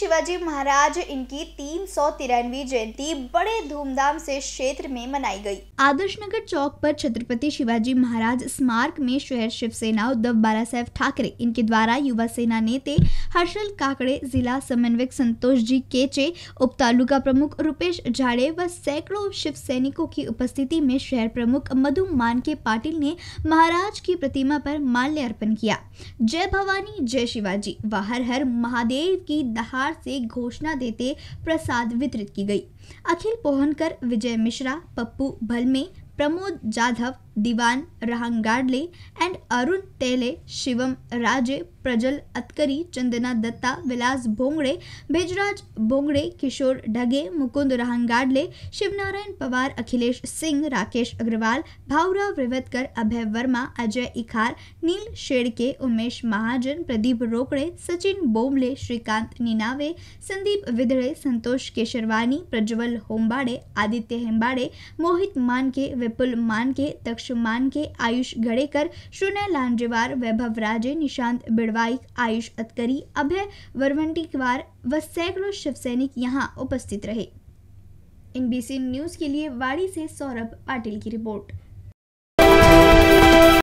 शिवाजी महाराज इनकी तीन सौ जयंती बड़े धूमधाम से क्षेत्र में मनाई गई आदर्श नगर चौक पर छत्रपति शिवाजी महाराज स्मारक में शहर शिवसेना उद्धव बाला साहेब ठाकरे इनके द्वारा युवा सेना नेते हर्षल काकड़े जिला समन्वयक संतोष जी केचे उप तालुका प्रमुख रूपेश झाड़े व सैकड़ों शिव सैनिकों की उपस्थिति में शहर प्रमुख मधु मानके पाटिल ने महाराज की प्रतिमा पर माल्य अर्पण किया जय भवानी जय शिवाजी व हर हर महादेव की दहाड़ प्रकार से घोषणा देते प्रसाद वितरित की गई अखिल पोहनकर विजय मिश्रा पप्पू भलमे प्रमोद जाधव दीवान रहांगाडले एंड अरुण तेले शिवम राजे प्रजल अतकरी चंदना दत्ता विलास भोंगड़े भेजराज भोंगड़े किशोर ढगे मुकुंद रहांगाडले शिवनारायण पवार अखिलेश सिंह राकेश अग्रवाल भावराव रेवतकर अभय वर्मा अजय इखार नील शेड़के उमेश महाजन प्रदीप रोकड़े सचिन बोमले श्रीकांत निनावे संदीप विधड़े संतोष केशरवानी प्रज्वल होम्बाड़े आदित्य हेम्बाड़े मोहित मानके વિપુલ मानके તક્ષ मानके आयुष गड़ेकर शून्य लांजेवार वैभव राजे निशांत बिड़वाईक आयुष अतकरी अभय वरवंटीवार व सैकड़ों शिव सैनिक यहाँ उपस्थित रहे एनबीसी न्यूज़ के लिए वाड़ी से सौरभ पाटिल की रिपोर्ट